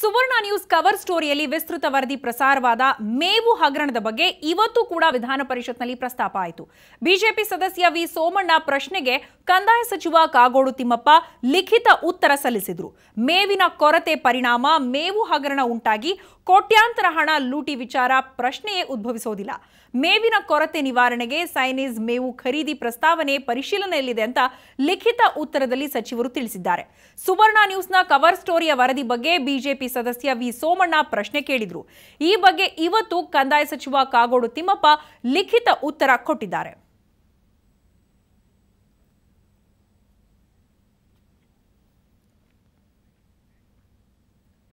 ಸುವರ್ಣ news cover ಸ್ಟೋರಿಯಲ್ಲಿ ವಿಸ್ತೃತ ವರದಿ ಪ್ರಸಾರವಾದ ಮೇವು ಹಗರಣದ ಬಗ್ಗೆ ಇವತ್ತು ಕೂಡ ವಿಧಾನ ಪರಿಷತ್ನಲ್ಲಿ ಪ್ರಸ್ತಾಪ ಆಯಿತು ಬಿಜೆಪಿ ಸದಸ್ಯ ವಿ ಸೋಮಣ್ಣ ಪ್ರಶ್ನೆಗೆ ಕಂದಾಯ ಸಚಿವ ಕಾಗೋಡು ತಿಮ್ಮಪ್ಪ ಲಿಖಿತ ಉತ್ತರ ಸಲ್ಲಿಸಿದ್ರು ಮೇವಿನ ಕೊರತೆ ಪರಿಣಾಮ ಮೇವು ಹಗರಣ ಉಂಟಾಗಿ ಕೋಟ್ಯಾಂತರ ಹಣ ಲೂಟಿ ವಿಚಾರ ಪ್ರಶ್ನೆಯೇ ಉದ್ಭವಿಸೋದಿಲ್ಲ ಮೇವಿನ ಕೊರತೆ ನಿವಾರಣೆಗೆ ಸೈನೀಸ್ ಮೇವು ಖರೀದಿ ಪ್ರಸ್ತಾವನೆ ಪರಿಶೀಲನೆಯಲ್ಲಿದೆ ಅಂತ ಲಿಖಿತ ಉತ್ತರದಲ್ಲಿ ಸಚಿವರು ತಿಳಿಸಿದ್ದಾರೆ ಸುವರ್ಣ ನ್ಯೂಸ್ನ ಕವರ್ ಸ್ಟೋರಿಯ ವರದಿ ಬಗ್ಗೆ ಬಿಜೆಪಿ ಬಿಜೆಪಿ ಸದಸ್ಯ ವಿ ಸೋಮಣ್ಣ ಪ್ರಶ್ನೆ ಕೇಳಿದ್ರು ಈ ಬಗ್ಗೆ ಇವತ್ತು ಕಂದಾಯ ಸಚಿವ ಕಾಗೋಡು ತಿಮ್ಮಪ್ಪ ಲಿಖಿತ ಉತ್ತರ ಕೊಟ್ಟಿದ್ದಾರೆ